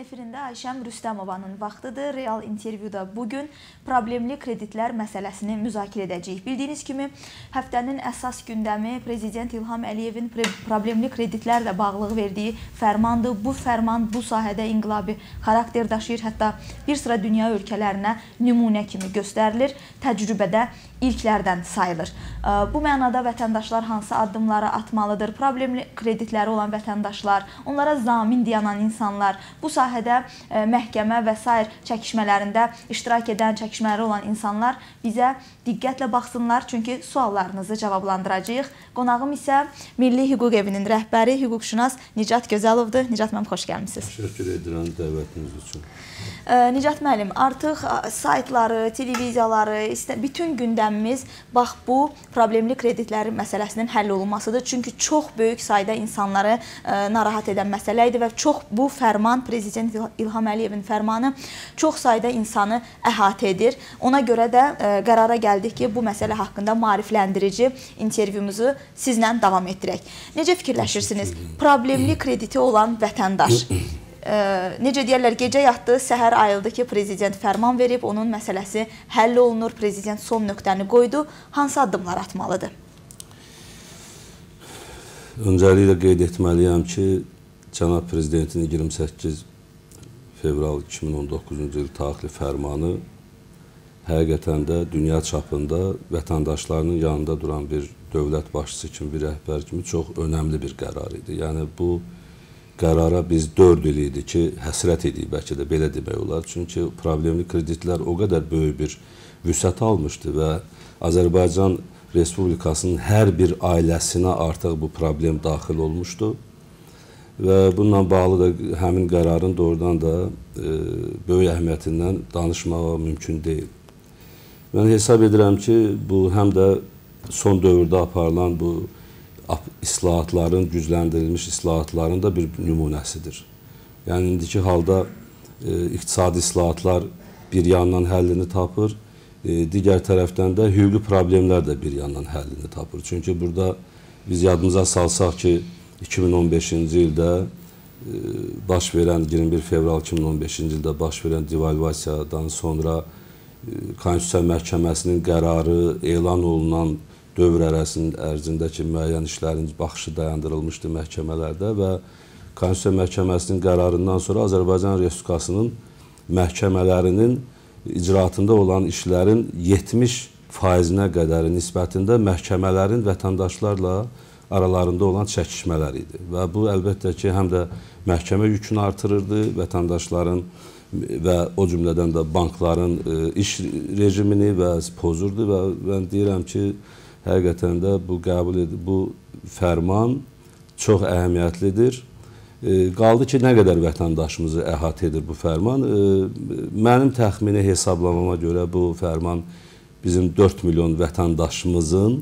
efirində Ayşəm Rüstəmovanın vaxtıdır. Real intervyuda bu gün problemli kreditlər məsələsini müzakirə edəcəyik. Bildiyiniz kimi, həftənin əsas gündəmi prezident İlham Əliyevin problemli kreditlərlə bağlı verdiyi fərmandır. Bu fərman bu sahədə inqilabi xarakter daşıyır, hətta bir sıra dünya ölkələrinə nümunə kimi göstərilir, təcrübədə ilklərdən sayılır. Bu mənada vətəndaşlar hansı addımları atmalıdır? Problemli kreditləri olan vətəndaşlar, onlara zamin dayanan insanlar bu sahədə sahədə e, məhkəmə və s. çəkişmələrində iştirak edən, çəkişmələri olan insanlar bizə diqqətlə baxsınlar, çünki suallarınızı cavablandıracağıq. Qonağım isə Milli Hüquq Evinin rəhbəri, hüquqşünas Nicat Gözəlovdur. Nicat mənim xoş gəlmisiniz. Təşəkkür edirəm dəvətiniz üçün. E, Nicat müəllim, artıq saytları, televiziyaları, bütün gündəmimiz bax bu problemli kreditlərin məsələsinin həll olunmasıdır. Çünki çox böyük sayda insanları e, narahat edən məsələ idi və çox bu fərman prezident prezident İlham Əliyevin fərmanı çox sayda insanı əhatə edir. Ona görə də e, qərara gəldik ki, bu məsələ haqqında maarifləndirici intervyumuzu sizlə davam etdirək. Necə fikirləşirsiniz? Problemli krediti olan vətəndaş ə, e, necə deyirlər, gecə yatdı, səhər ayıldı ki, prezident fərman verib, onun məsələsi həll olunur, prezident son nöqtəni qoydu. Hansı addımlar atmalıdır? Öncəliklə qeyd etməliyəm ki, cənab prezidentin 28 fevral 2019-cu il taxili fərmanı həqiqətən də dünya çapında vətəndaşlarının yanında duran bir dövlət başçısı kimi, bir rəhbər kimi çox önəmli bir qərar idi. Yəni bu qərara biz 4 il idi ki, həsrət idik bəlkə də belə demək olar. Çünki problemli kreditlər o qədər böyük bir vüsət almışdı və Azərbaycan Respublikasının hər bir ailəsinə artıq bu problem daxil olmuşdu Və bununla bağlı da həmin qərarın doğrudan da ə, e, böyük əhəmiyyətindən danışmağa mümkün deyil. Mən hesab edirəm ki, bu həm də son dövrdə aparılan bu islahatların, gücləndirilmiş islahatların da bir nümunəsidir. Yəni indiki halda e, iqtisadi islahatlar bir yandan həllini tapır, e, digər tərəfdən də hüquqi problemlər də bir yandan həllini tapır. Çünki burada biz yadımıza salsaq ki, 2015-ci ildə e, baş verən 21 fevral 2015-ci ildə baş verən devalvasiyadan sonra e, Konstitusiya Məhkəməsinin qərarı elan olunan dövr ərzindəki müəyyən işlərin baxışı dayandırılmışdı məhkəmələrdə və Konstitusiya Məhkəməsinin qərarından sonra Azərbaycan Respublikasının məhkəmələrinin icraatında olan işlərin 70 faizinə qədər nisbətində məhkəmələrin vətəndaşlarla aralarında olan çəkişmələr idi. Və bu əlbəttə ki, həm də məhkəmə yükünü artırırdı, vətəndaşların və o cümlədən də bankların e, iş rejimini və pozurdu və mən deyirəm ki, həqiqətən də bu qəbul edib, bu fərman çox əhəmiyyətlidir. E, qaldı ki, nə qədər vətəndaşımızı əhatə edir bu fərman? E, mənim təxmini hesablamama görə bu fərman bizim 4 milyon vətəndaşımızın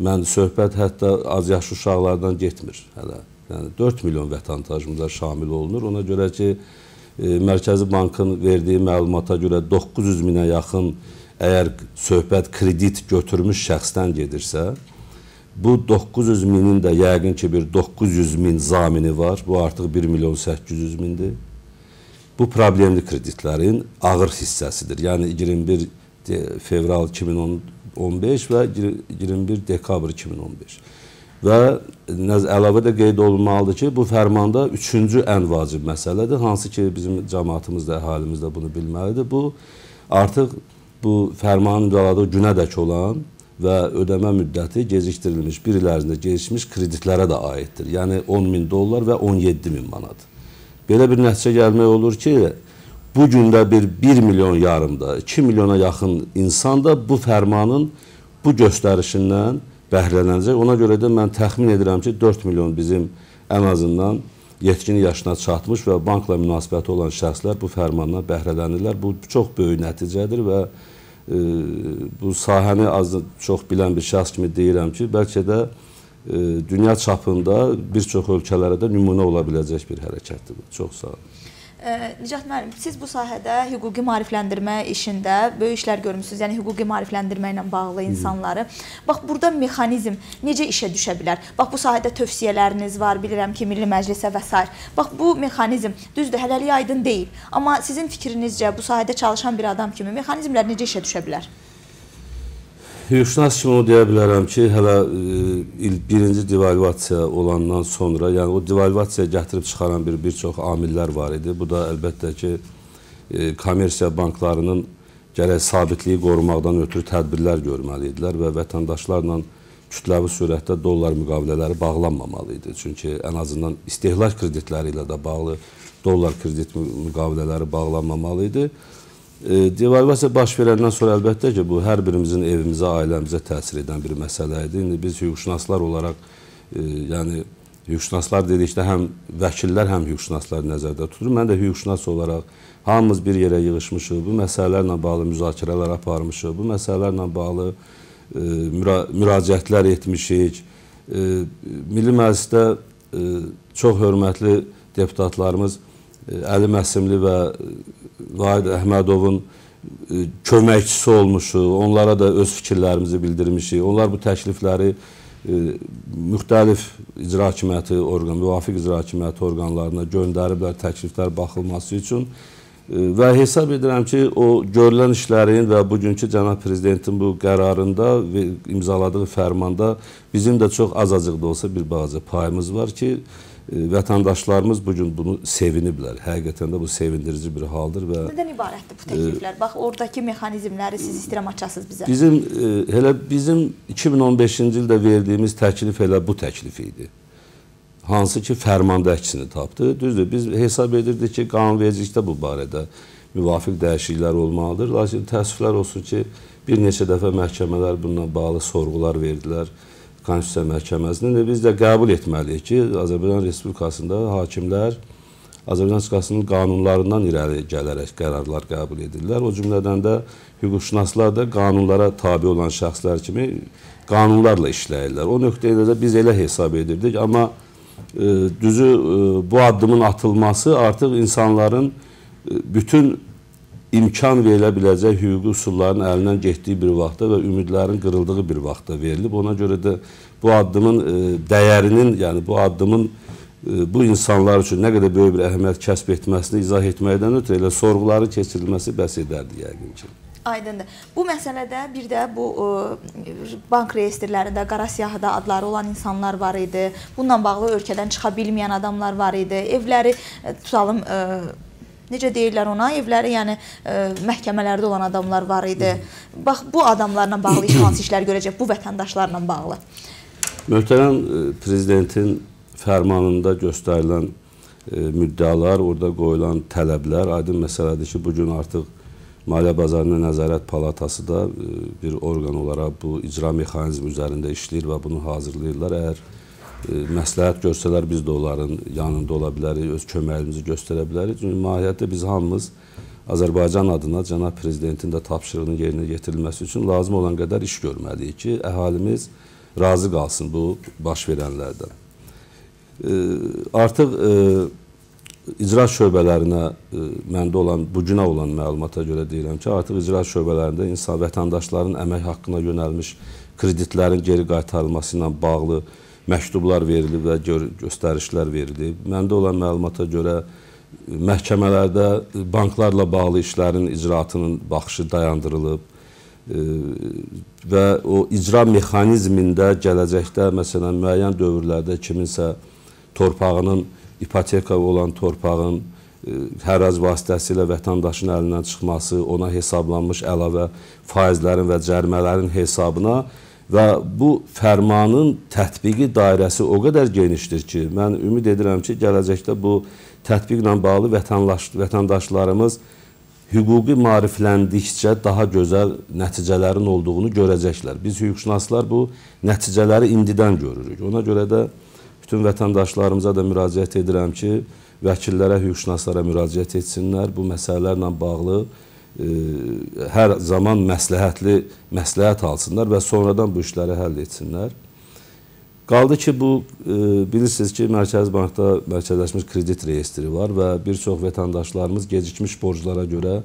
Mən söhbət hətta az yaşlı uşaqlardan getmir hələ. Yəni 4 milyon vətəndaşımıza şamil olunur. Ona görə ki, e, Mərkəzi Bankın verdiyi məlumata görə 900 minə yaxın əgər söhbət kredit götürmüş şəxsdən gedirsə, bu 900 minin də yəqin ki, bir 900 min zamini var. Bu artıq 1 milyon 800 mindir. Bu problemli kreditlərin ağır hissəsidir. Yəni 21 e, fevral 2010 2015 və 21 dekabr 2015. Və əlavə də qeyd olunmalıdır ki, bu fərmanda üçüncü ən vacib məsələdir, hansı ki, bizim cəmatımız da, əhalimiz də bunu bilməlidir. Bu, artıq bu fərmanın müdaladığı günədək olan və ödəmə müddəti gecikdirilmiş, bir il ərzində gecikmiş kreditlərə də aiddir. Yəni 10 min dollar və 17 min manat. Belə bir nəticə gəlmək olur ki, bu gündə bir 1 milyon yarımda, 2 milyona yaxın insan da bu fərmanın bu göstərişindən bəhrələnəcək. Ona görə də mən təxmin edirəm ki, 4 milyon bizim ən azından yetkin yaşına çatmış və bankla münasibəti olan şəxslər bu fərmandan bəhrələnirlər. Bu çox böyük nəticədir və e, bu sahəni az çox bilən bir şəxs kimi deyirəm ki, bəlkə də e, dünya çapında bir çox ölkələrə də nümunə ola biləcək bir hərəkətdir bu. Çox sağ olun. Nicat müəllim, siz bu sahədə hüquqi maarifləndirmə işində böyük işlər görmüsünüz. Yəni hüquqi maarifləndirmə ilə bağlı insanları. Bax burada mexanizm necə işə düşə bilər? Bax bu sahədə tövsiyələriniz var, bilirəm ki, Milli Məclisə və s. Bax bu mexanizm düzdür, hələlik aydın deyil. Amma sizin fikrinizcə bu sahədə çalışan bir adam kimi mexanizmlər necə işə düşə bilər? Hüquqşünas kimi onu deyə bilərəm ki, hələ e, il birinci devalvasiya olandan sonra, yəni o devalvasiyaya gətirib çıxaran bir, bir çox amillər var idi. Bu da əlbəttə ki, e, komersiya banklarının gərək sabitliyi qorumaqdan ötürü tədbirlər görməli idilər və vətəndaşlarla kütləvi sürətdə dollar müqavilələri bağlanmamalı idi. Çünki ən azından istehlak kreditləri ilə də bağlı dollar kredit müqavilələri bağlanmamalı idi. Devalvasiya baş verəndən sonra əlbəttə ki, bu hər birimizin evimizə, ailəmizə təsir edən bir məsələ idi. İndi biz hüquqşünaslar olaraq, e, yəni hüquqşünaslar dedikdə həm vəkillər, həm hüquqşünaslar nəzərdə tutulur. Mən də hüquqşünas olaraq hamımız bir yerə yığılmışıq, bu məsələlərlə bağlı müzakirələr aparmışıq, bu məsələlərlə bağlı e, müra müraciətlər etmişik. E, Milli Məclisdə e, çox hörmətli deputatlarımız e, Əli Məsimli və Vahid Əhmədovun e, köməkçisi olmuşuq, onlara da öz fikirlərimizi bildirmişik. Onlar bu təklifləri e, müxtəlif icra hakimiyyəti orqan, müvafiq icra hakimiyyəti orqanlarına göndəriblər təkliflər baxılması üçün e, və hesab edirəm ki, o görülən işlərin və bugünkü cənab prezidentin bu qərarında və imzaladığı fərmanda bizim də çox azacıq da olsa bir balaca payımız var ki, E, vətəndaşlarımız bu gün bunu seviniblər. Həqiqətən də bu sevindirici bir haldır və Nədən ibarətdir bu təkliflər? Bax, oradakı mexanizmləri siz istirəm açasınız bizə. Bizim e, elə bizim 2015-ci ildə verdiyimiz təklif elə bu təklif idi. Hansı ki, fərmanda əksini tapdı. Düzdür, biz hesab edirdik ki, qanunvericilikdə bu barədə müvafiq dəyişikliklər olmalıdır. Lakin təəssüflər olsun ki, bir neçə dəfə məhkəmələr bununla bağlı sorğular verdilər. Konstitusiya Məhkəməsinin və biz də qəbul etməliyik ki, Azərbaycan Respublikasında hakimlər Azərbaycan Respublikasının qanunlarından irəli gələrək qərarlar qəbul edirlər. O cümlədən də hüquqşünaslar da qanunlara tabi olan şəxslər kimi qanunlarla işləyirlər. O nöqtəyə də biz elə hesab edirdik, amma e, düzü e, bu addımın atılması artıq insanların e, bütün imkan verilə biləcək hüquqi üsulların əlindən getdiyi bir vaxtda və ümidlərin qırıldığı bir vaxtda verilib. Ona görə də bu addımın e, dəyərinin, yəni bu addımın e, bu insanlar üçün nə qədər böyük bir əhəmiyyət kəsb etməsini izah etməkdən ötürü elə sorğuları keçirilməsi bəs edərdi yəqin ki. Aydındır. Bu məsələdə bir də bu ə, e, bank reyestrlərində qara siyahıda adları olan insanlar var idi. Bununla bağlı ölkədən çıxa bilməyən adamlar var idi. Evləri ə, e, tutalım ə, e, necə deyirlər ona, evləri, yəni ə, e, məhkəmələrdə olan adamlar var idi. Bax bu adamlarla bağlı hansı işlər görəcək bu vətəndaşlarla bağlı? Möhtərəm e, prezidentin fərmanında göstərilən e, müddəalar, orada qoyulan tələblər aydın məsələdir ki, bu gün artıq Maliyyə Bazarının Nəzarət Palatası da bir orqan olaraq bu icra mexanizmi üzərində işləyir və bunu hazırlayırlar. Əgər məsləhət görsələr biz də onların yanında ola bilərik, öz köməyimizi göstərə bilərik. Çünki mahiyyətdə biz hamımız Azərbaycan adına cənab prezidentin də tapşırığının yerinə yetirilməsi üçün lazım olan qədər iş görməliyik ki, əhalimiz razı qalsın bu baş verənlərdən. Artıq icra şöbələrinə məndə olan, bu günə olan məlumata görə deyirəm ki, artıq icra şöbələrində insan vətəndaşların əmək haqqına yönəlmiş kreditlərin geri qaytarılması ilə bağlı məktublar verilib və gör, göstərişlər verilib. Məndə olan məlumata görə e, məhkəmələrdə e, banklarla bağlı işlərin icraatının baxışı dayandırılıb e, və o icra mexanizmində gələcəkdə məsələn müəyyən dövrlərdə kiminsə torpağının ipoteka olan torpağın hərrac vasitəsilə vətəndaşın əlindən çıxması, ona hesablanmış əlavə faizlərin və cərimələrin hesabına Və bu fərmanın tətbiqi dairəsi o qədər genişdir ki, mən ümid edirəm ki, gələcəkdə bu tətbiqlə bağlı vətənlaş, vətəndaşlarımız hüquqi marifləndikcə daha gözəl nəticələrin olduğunu görəcəklər. Biz hüquqşünaslar bu nəticələri indidən görürük. Ona görə də bütün vətəndaşlarımıza da müraciət edirəm ki, vəkillərə, hüquqşünaslara müraciət etsinlər bu məsələlərlə bağlı hər zaman məsləhətli məsləhət alsınlar və sonradan bu işləri həll etsinlər. Qaldı ki, bu e, bilirsiniz ki, Mərkəz Bankda mərkəzləşmiş kredit reyestri var və bir çox vətəndaşlarımız gecikmiş borclara görə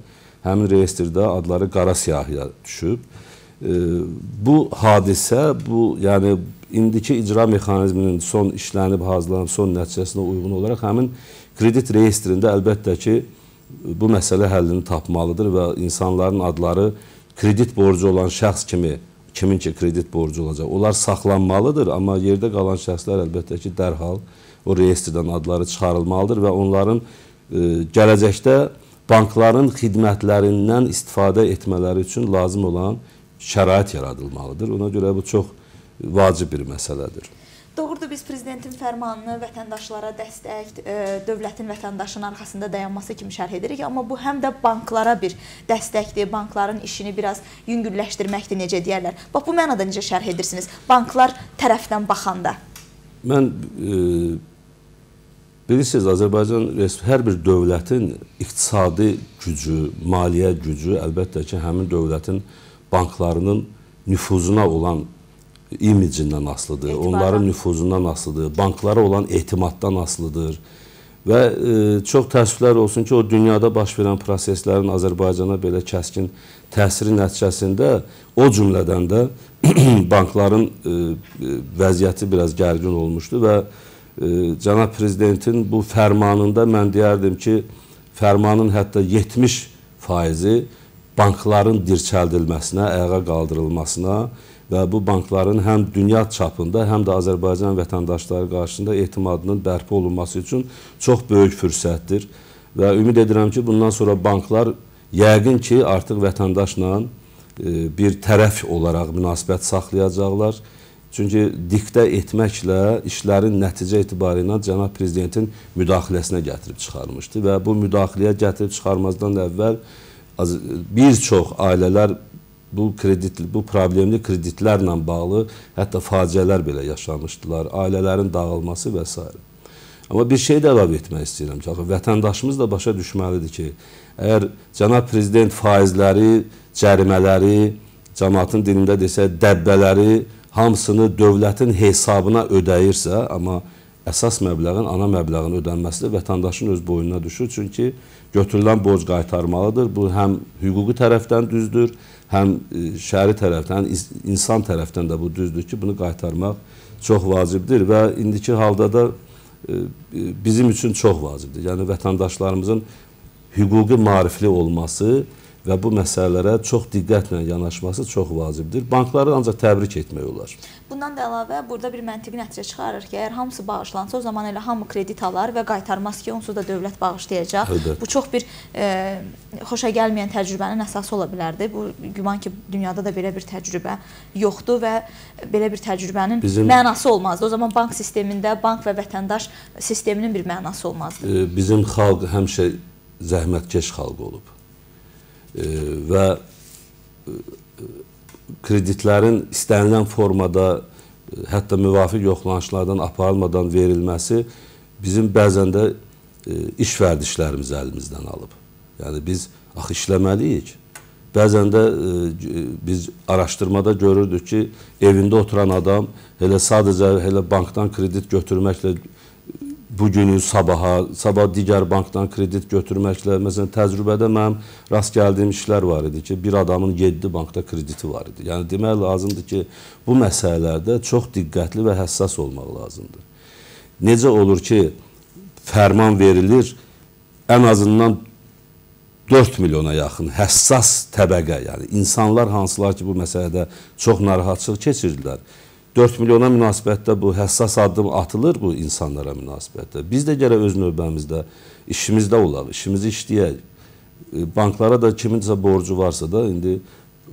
həmin reyestrdə adları qara siyahıya düşüb. E, bu hadisə, bu yəni indiki icra mexanizminin son işlənib, hazırlanıb, son nəticəsinə uyğun olaraq həmin kredit reyestrində əlbəttə ki, bu məsələ həllini tapmalıdır və insanların adları kredit borcu olan şəxs kimi kimin ki kredit borcu olacaq. Onlar saxlanmalıdır, amma yerdə qalan şəxslər əlbəttə ki, dərhal o reyestrdən adları çıxarılmalıdır və onların ə, e, gələcəkdə bankların xidmətlərindən istifadə etmələri üçün lazım olan şərait yaradılmalıdır. Ona görə bu çox vacib bir məsələdir. Doğrudur biz prezidentin fərmanını vətəndaşlara dəstək, e, dövlətin vətəndaşın arxasında dayanması kimi şərh edirik, amma bu həm də banklara bir dəstəkdir, bankların işini biraz yüngülləşdirməkdir, necə deyərlər. Bax bu mənada necə şərh edirsiniz? Banklar tərəfdən baxanda. Mən e, bilirsiniz, Azərbaycan hər bir dövlətin iqtisadi gücü, maliyyə gücü əlbəttə ki, həmin dövlətin banklarının nüfuzuna olan imicindən asılıdır, Etibardan. onların nüfuzundan asılıdır, banklara olan etimaddan asılıdır. Və e, çox təəssüflər olsun ki, o dünyada baş verən proseslərin Azərbaycana belə kəskin təsiri nəticəsində o cümlədən də bankların e, e, vəziyyəti biraz gərgin olmuşdu və e, cənab prezidentin bu fərmanında mən deyərdim ki, fərmanın hətta 70 faizi bankların dirçəldilməsinə, ayağa qaldırılmasına, və bu bankların həm dünya çapında, həm də Azərbaycan vətəndaşları qarşısında etimadının bərpa olunması üçün çox böyük fürsətdir. Və ümid edirəm ki, bundan sonra banklar yəqin ki, artıq vətəndaşla e, bir tərəf olaraq münasibət saxlayacaqlar. Çünki diktə etməklə işlərin nəticə etibarıyla cənab prezidentin müdaxiləsinə gətirib çıxarmışdı və bu müdaxiləyə gətirib çıxarmazdan əvvəl bir çox ailələr bu kredit bu problemli kreditlərlə bağlı hətta faciələr belə yaşamışdılar, ailələrin dağılması və s. Amma bir şey də əlavə etmək istəyirəm ki, vətəndaşımız da başa düşməlidir ki, əgər cənab prezident faizləri, cərimələri, cəmaatın dilində desə dəbbələri hamısını dövlətin hesabına ödəyirsə, amma əsas məbləğin, ana məbləğin ödənməsi də vətəndaşın öz boynuna düşür. Çünki götürülən borc qaytarmalıdır. Bu həm hüquqi tərəfdən düzdür, həm həm e, şəhəri tərəfdən, insan tərəfdən də bu düzdür ki, bunu qaytarmaq çox vacibdir və indiki halda da e, e, bizim üçün çox vacibdir. Yəni vətəndaşlarımızın hüquqi marifli olması və bu məsələlərə çox diqqətlə yanaşması çox vacibdir. Bankları ancaq təbrik etmək olar. Bundan da əlavə burada bir məntiqi nəticə çıxarır ki, əgər hamısı bağışlansa, o zaman elə hamı kredit alar və qaytarmaz ki, onsuz da dövlət bağışlayacaq. Əlbət. Bu çox bir e, xoşa gəlməyən təcrübənin əsası ola bilərdi. Bu güman ki, dünyada da belə bir təcrübə yoxdur və belə bir təcrübənin bizim, mənası olmazdı. O zaman bank sistemində bank və vətəndaş sisteminin bir mənası olmazdı. E, bizim xalq həmişə zəhmətkeş xalq olub və e, kreditlərin istənilən formada e, hətta müvafiq yoxlanışlardan aparılmadan verilməsi bizim bəzən də e, iş vərdişlərimiz əlimizdən alıb. Yəni biz axı işləməliyik. Bəzən də e, biz araşdırmada görürdük ki, evində oturan adam elə sadəcə elə bankdan kredit götürməklə e, bugünü sabaha, sabah digər bankdan kredit götürməklə, məsələn, təcrübədə mənim rast gəldiyim işlər var idi ki, bir adamın 7 bankda krediti var idi. Yəni demək lazımdır ki, bu məsələlərdə çox diqqətli və həssas olmaq lazımdır. Necə olur ki, fərman verilir, ən azından 4 milyona yaxın həssas təbəqə, yəni insanlar hansılar ki, bu məsələdə çox narahatçılıq keçirdilər 4 milyona münasibətdə bu həssas addım atılır bu insanlara münasibətdə. Biz də gərək öz növbəmizdə işimizdə olaq, işimizi işləyək. E, banklara da kiminsə borcu varsa da indi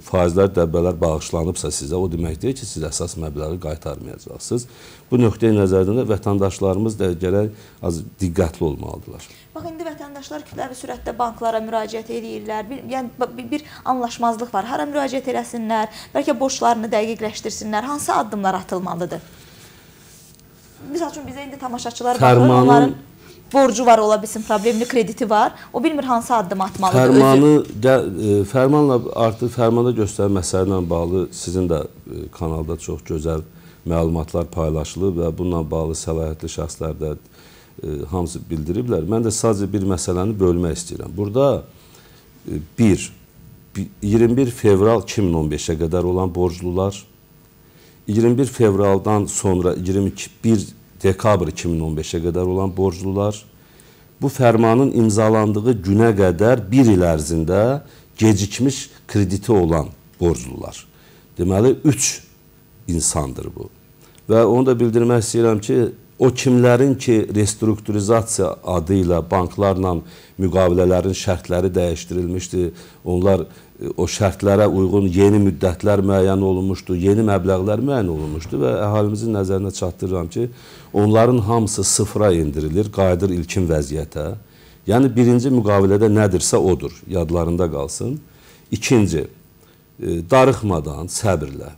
faizlər, dəbələr bağışlanıbsa sizə, o deməkdir ki, siz əsas məbləği qaytarmayacaqsınız. Bu nöqteyi nəzərdən də vətəndaşlarımız da gələk az diqqətli olmalıdırlar. Bax, indi vətəndaşlar kütləvi sürətdə banklara müraciət edirlər. Bir, yəni bir anlaşmazlıq var. Hara müraciət eləsinlər? Bəlkə borclarını dəqiqləşdirsinlər. Hansı addımlar atılmalıdır? Məsəl üçün bizə indi tamaşaçılar baxır, onların borcu var ola bilsin, problemli krediti var. O bilmir hansı addım atmalıdır. Fərmanı özü. E, fərmanla artıq fərmanda göstərilən məsələ ilə bağlı sizin də e, kanalda çox gözəl məlumatlar paylaşılıb və bununla bağlı səlahiyyətli şəxslər də e, hamısı bildiriblər. Mən də sadəcə bir məsələni bölmək istəyirəm. Burada 1 21 fevral 2015-ə qədər olan borclular 21 fevraldan sonra 21 dekabr 2015-ə qədər olan borclular bu fərmanın imzalandığı günə qədər 1 il ərzində gecikmiş krediti olan borclular. Deməli 3 insandır bu. Və onu da bildirmək istəyirəm ki, o kimlərin ki, restrukturizasiya adı ilə banklarla müqavilələrin şərtləri dəyişdirilmişdi, onlar e, o şərtlərə uyğun yeni müddətlər müəyyən olunmuşdu, yeni məbləğlər müəyyən olunmuşdu və əhalimizin nəzərinə çatdırıram ki, onların hamısı sıfıra indirilir, qayıdır ilkin vəziyyətə. Yəni, birinci müqavilədə nədirsə odur, yadlarında qalsın. İkinci, e, darıxmadan, səbirlə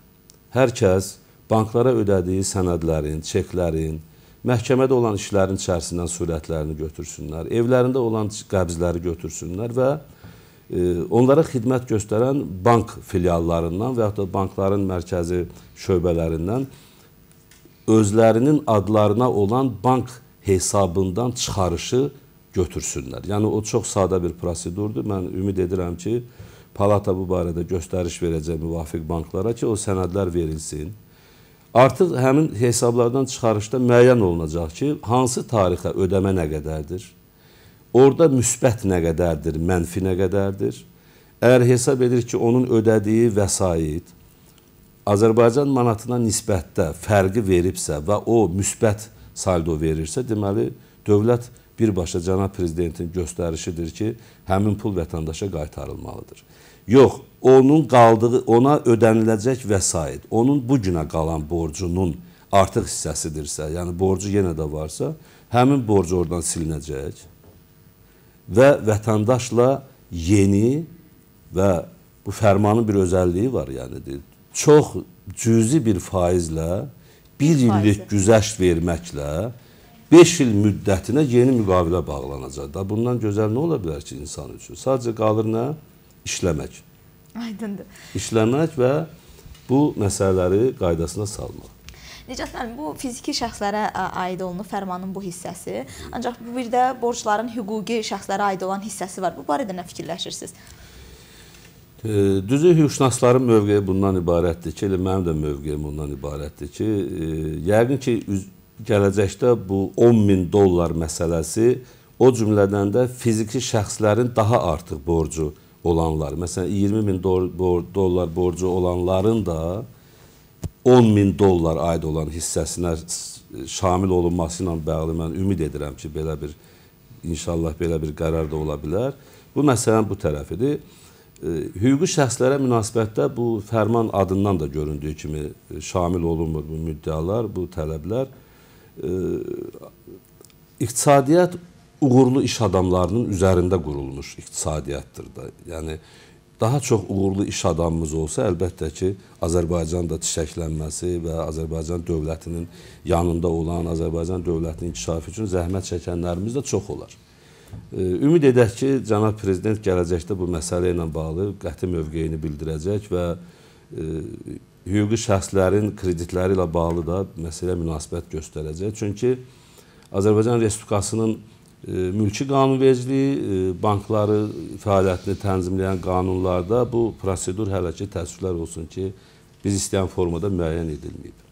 hər kəs banklara ödədiyi sənədlərin, çeklərin, məhkəmədə olan işlərin içərisindən surətlərini götürsünlər, evlərində olan qəbzləri götürsünlər və e, onlara xidmət göstərən bank filiallarından və yaxud da bankların mərkəzi şöbələrindən özlərinin adlarına olan bank hesabından çıxarışı götürsünlər. Yəni o çox sadə bir prosedurdur. Mən ümid edirəm ki, palata bu barədə göstəriş verəcək müvafiq banklara ki, o sənədlər verilsin. Artıq həmin hesablardan çıxarışda müəyyən olunacaq ki, hansı tarixə ödəmə nə qədərdir? Orda müsbət nə qədərdir, mənfi nə qədərdir? Əgər hesab edir ki, onun ödədiyi vəsait Azərbaycan manatına nisbətdə fərqi veribsə və o müsbət saldo verirsə, deməli dövlət birbaşa cənab prezidentin göstərişidir ki, həmin pul vətəndaşa qaytarılmalıdır. Yox, onun qaldığı, ona ödəniləcək vəsait, onun bu günə qalan borcunun artıq hissəsidirsə, yəni borcu yenə də varsa, həmin borcu oradan silinəcək və vətəndaşla yeni və bu fərmanın bir özəlliyi var, yəni çox cüzi bir faizlə 1 illik güzəşt verməklə 5 il müddətinə yeni müqavilə bağlanacaq. Da bundan gözəl nə ola bilər ki, insan üçün? Sadəcə qalır nə? işləmək. Aydındır. İşləmək və bu məsələləri qaydasına salmaq. Nicat müəllim, bu fiziki şəxslərə aid olunub fərmanın bu hissəsi. Ancaq bu bir də borcların hüquqi şəxslərə aid olan hissəsi var. Bu barədə nə fikirləşirsiniz? Düzü hüquqşünasların mövqeyi bundan ibarətdir ki, elə mənim də mövqeyim bundan ibarətdir ki, yəqin ki gələcəkdə bu 10 min dollar məsələsi o cümlədən də fiziki şəxslərin daha artıq borcu olanlar, məsələn 20 min dollar borcu olanların da 10 min dollar aid olan hissəsinə e, şamil olunması ilə bağlı mən ümid edirəm ki, belə bir inşallah belə bir qərar da ola bilər. Bu məsələnin bu tərəfidir. E, hüquqi şəxslərə münasibətdə bu fərman adından da göründüyü kimi e, şamil olunmur bu müddəalar, bu tələblər. İqtisadiyyat uğurlu iş adamlarının üzərində qurulmuş iqtisadiyyatdır da. Yəni daha çox uğurlu iş adamımız olsa, əlbəttə ki, Azərbaycan da çiçəklənməsi və Azərbaycan dövlətinin yanında olan Azərbaycan dövlətinin inkişafı üçün zəhmət çəkənlərimiz də çox olar. Ümid edək ki, cənab prezident gələcəkdə bu məsələ ilə bağlı qəti mövqeyini bildirəcək və e, hüquqi şəxslərin kreditləri ilə bağlı da məsələyə münasibət göstərəcək. Çünki Azərbaycan Respublikasının mülki qanunvericiliyi, e, bankları fəaliyyətini tənzimləyən qanunlarda bu prosedur hələ ki təəssüflər olsun ki, biz istəyən formada müəyyən edilməyib.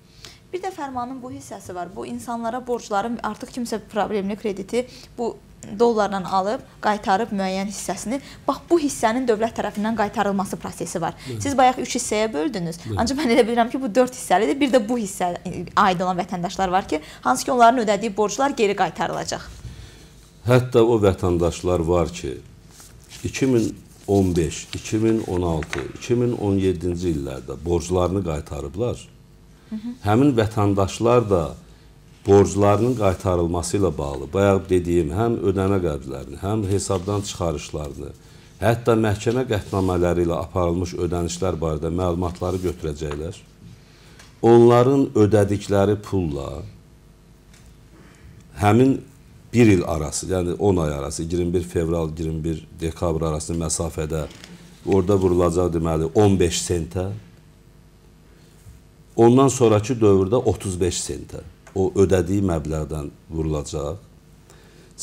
Bir də fərmanın bu hissəsi var. Bu insanlara borcları artıq kimsə problemli krediti bu dollarla alıb qaytarıb müəyyən hissəsini. Bax bu hissənin dövlət tərəfindən qaytarılması prosesi var. Hı. Siz bayaq 3 hissəyə böldünüz. Hı. Ancaq mən elə bilirəm ki, bu 4 hissəlidir. Bir də bu hissə e, aid olan vətəndaşlar var ki, hansı ki onların ödədiyi borclar geri qaytarılacaq. Hətta o vətəndaşlar var ki, 2015, 2016, 2017-ci illərdə borclarını qaytarıblar. Hı -hı. Həmin vətəndaşlar da borclarının qaytarılması ilə bağlı bayaq dediyim həm ödənə qəbzlərini, həm hesabdan çıxarışlarını, hətta məhkəmə qətnamələri ilə aparılmış ödənişlər barədə məlumatları götürəcəklər. Onların ödədikləri pulla həmin bir il arası, yəni 10 ay arası, 21 fevral, 21 dekabr arası məsafədə orada vurulacaq deməli 15 sentə. Ondan sonrakı dövrdə 35 sentə o ödədiyi məbləğdən vurulacaq.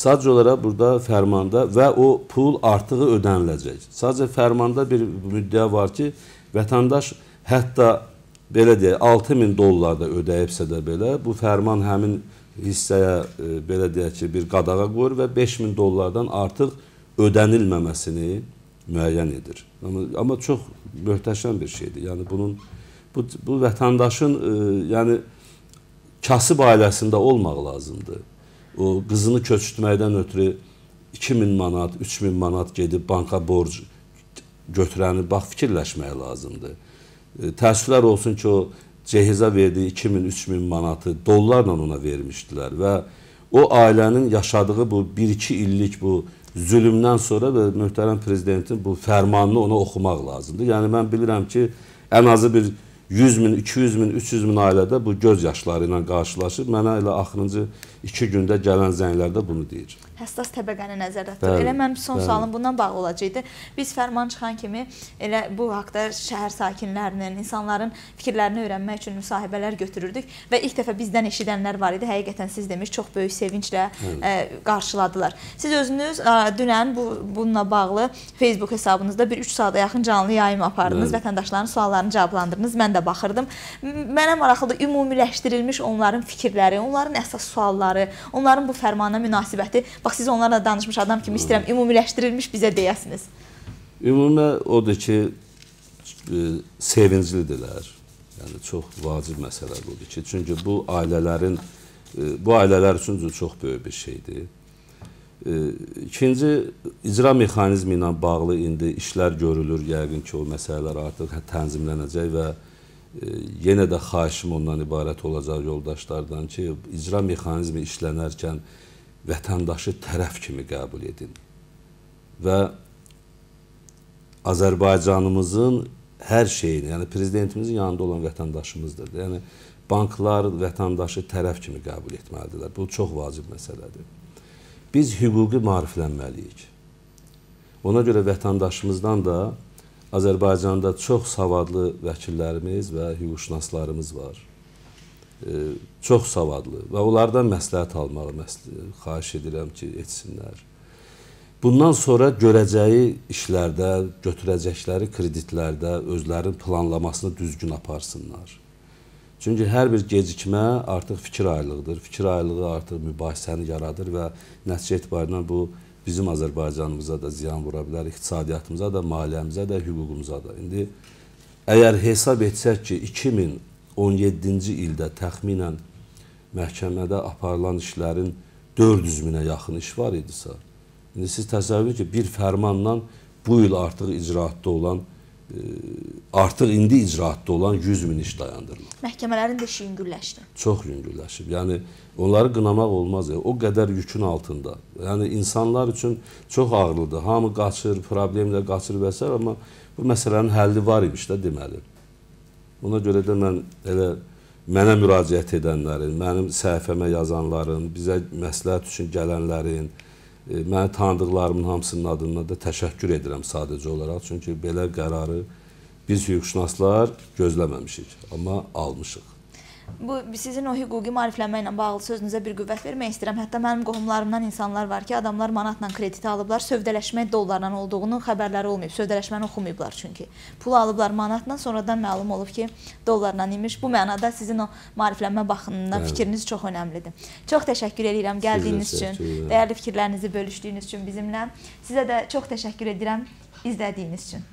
Sadəcə olaraq burada fərmanda və o pul artığı ödəniləcək. Sadəcə fərmanda bir müddəa var ki, vətəndaş hətta belə deyək 6000 dollar da ödəyibsə də belə bu fərman həmin hissəyə e, belə deyək ki, bir qadağa qoyur və 5000 dollardan artıq ödənilməməsini müəyyən edir. Amma, amma çox möhtəşəm bir şeydir. Yəni bunun bu, bu vətəndaşın e, yəni kasıb ailəsində olmaq lazımdır. O qızını köçürtməkdən ötürü 2000 manat, 3000 manat gedib banka borc götürəni bax fikirləşmək lazımdır. E, təəssüflər olsun ki, o cehiza verdiyi 2000, 3000 manatı dollarla ona vermişdilər və o ailənin yaşadığı bu 1-2 illik bu zülmdən sonra və möhtərəm prezidentin bu fərmanını ona oxumaq lazımdır. Yəni mən bilirəm ki, ən azı bir 100 min, 200 min, 300 min ailədə bu göz yaşları ilə qarşılaşıb. Mənə elə axırıncı iki gündə gələn zənglərdə bunu deyir. Həssas təbəqəni nəzərdə tutur. Elə mənim son bəli. sualım bundan bağlı olacaqdı. Biz fərman çıxan kimi elə bu haqda şəhər sakinlərinin, insanların fikirlərini öyrənmək üçün müsahibələr götürürdük və ilk dəfə bizdən eşidənlər var idi. Həqiqətən siz demiş çox böyük sevinclə ə, e, qarşıladılar. Siz özünüz ə, e, dünən bu bununla bağlı Facebook hesabınızda bir 3 saata yaxın canlı yayım apardınız, Bəli. vətəndaşların suallarını cavablandırdınız. Mən də baxırdım. M mənə maraqlıdır ümumiləşdirilmiş onların fikirləri, onların əsas sualları qurumları, onların bu fərmana münasibəti, bax siz onlarla danışmış adam kimi istəyirəm, ümumiləşdirilmiş bizə deyəsiniz. Ümumə odur ki, e, sevinclidirlər. Yəni çox vacib məsələ budur ki, çünki bu ailələrin e, bu ailələr üçün çox böyük bir şeydir. E, ikinci icra mexanizmi ilə bağlı indi işlər görülür, yəqin ki, o məsələlər artıq tənzimlənəcək və yenə də xahişim ondan ibarət olacaq yoldaşlardan ki, icra mexanizmi işlənərkən vətəndaşı tərəf kimi qəbul edin. Və Azərbaycanımızın hər şeyini, yəni prezidentimizin yanında olan vətəndaşımızdır. Yəni banklar vətəndaşı tərəf kimi qəbul etməlidirlər. Bu çox vacib məsələdir. Biz hüquqi maariflənməliyik. Ona görə vətəndaşımızdan da Azərbaycanda çox savadlı vəkillərimiz və hüquqşünaslarımız var. E, çox savadlı və onlardan məsləhət almağı məsləhət, xahiş edirəm ki, etsinlər. Bundan sonra görəcəyi işlərdə, götürəcəkləri kreditlərdə özlərinin planlamasını düzgün aparsınlar. Çünki hər bir gecikmə artıq fikir aylığıdır. Fikir aylığı artıq mübahisəni yaradır və nəticə etibarilə bu bizim Azərbaycanımıza da ziyan vura bilər, iqtisadiyyatımıza da, maliyyəmizə də, hüququmuza da. İndi əgər hesab etsək ki, 2017-ci ildə təxminən məhkəmədə aparılan işlərin 400 minə yaxın iş var idisə, indi siz təsəvvür edin ki, bir fərmanla bu il artıq icraatda olan artıq indi icraatda olan 100 min iş dayandırılıb. Məhkəmələrin də işi yüngülləşdi. Çox yüngülləşib. Yəni onları qınamaq olmaz. Ya. O qədər yükün altında. Yəni insanlar üçün çox ağırlıdır. Hamı qaçır, problemlə qaçır və s. amma bu məsələnin həlli var imiş də deməli. Ona görə də mən elə mənə müraciət edənlərin, mənim səhifəmə yazanların, bizə məsləhət üçün gələnlərin, E, məni tanıdıqlarımın hamısının adından da təşəkkür edirəm sadəcə olaraq. Çünki belə qərarı biz hüquqşünaslar gözləməmişik, amma almışıq bu sizin o hüquqi maariflənmə ilə bağlı sözünüzə bir qüvvət vermək istəyirəm. Hətta mənim qohumlarımdan insanlar var ki, adamlar manatla kredit alıblar, sövdələşmə dollarla olduğunu xəbərləri olmayıb, sövdələşməni oxumayıblar çünki. Pul alıblar manatla, sonradan məlum olub ki, dollarla imiş. Bu mənada sizin o maariflənmə baxımından Bəli. fikriniz çox önəmlidir. Çox təşəkkür edirəm gəldiyiniz üçün, üçün, dəyərli fikirlərinizi bölüşdüyünüz üçün bizimlə. Sizə də çox təşəkkür edirəm izlədiyiniz üçün.